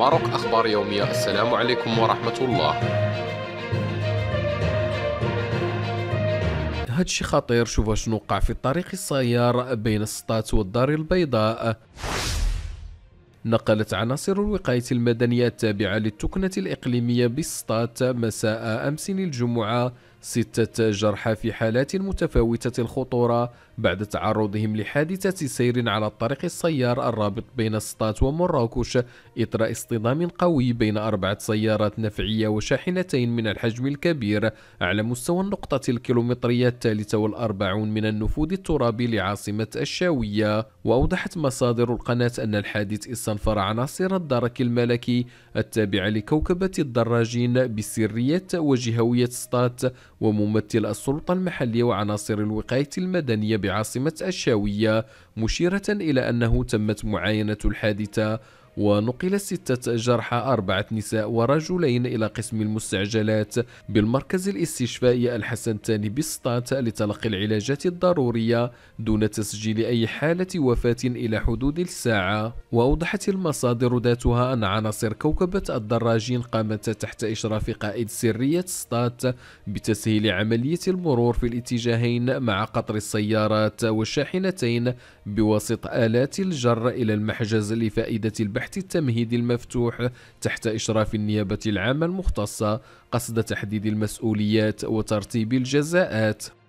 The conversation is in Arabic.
ماروك أخبار يومية السلام عليكم ورحمة الله هادشي خطير شوف شنو وقع في الطريق السيار بين السطات والدار البيضاء نقلت عناصر الوقاية المدنية التابعة للتكنة الإقليمية بالسطات مساء أمس الجمعة ستة جرحى في حالات متفاوتة الخطورة بعد تعرضهم لحادثة سير على الطريق السيار الرابط بين سطات ومراكش إثر اصطدام قوي بين أربعة سيارات نفعية وشاحنتين من الحجم الكبير على مستوى النقطة الكيلومترية الثالثة والأربعون من النفوذ الترابي لعاصمة الشاوية وأوضحت مصادر القناة أن الحادث استنفر عناصر الدرك الملكي التابعة لكوكبة الدراجين بسرية وجهوية سطات وممثل السلطة المحلية وعناصر الوقاية المدنية بعاصمة الشاوية مشيرة إلى أنه تمت معاينة الحادثة ونقل ستة جرحى أربعة نساء ورجلين إلى قسم المستعجلات بالمركز الاستشفائي الحسن الثاني بسطات لتلقي العلاجات الضرورية دون تسجيل أي حالة وفاة إلى حدود الساعة وأوضحت المصادر ذاتها أن عناصر كوكبة الدراجين قامت تحت إشراف قائد سرية سطات بتسهيل عملية المرور في الاتجاهين مع قطر السيارات والشاحنتين بواسطة آلات الجر إلى المحجز لفائدة البحث البحث التمهيدي المفتوح تحت إشراف النيابة العامة المختصة قصد تحديد المسؤوليات وترتيب الجزاءات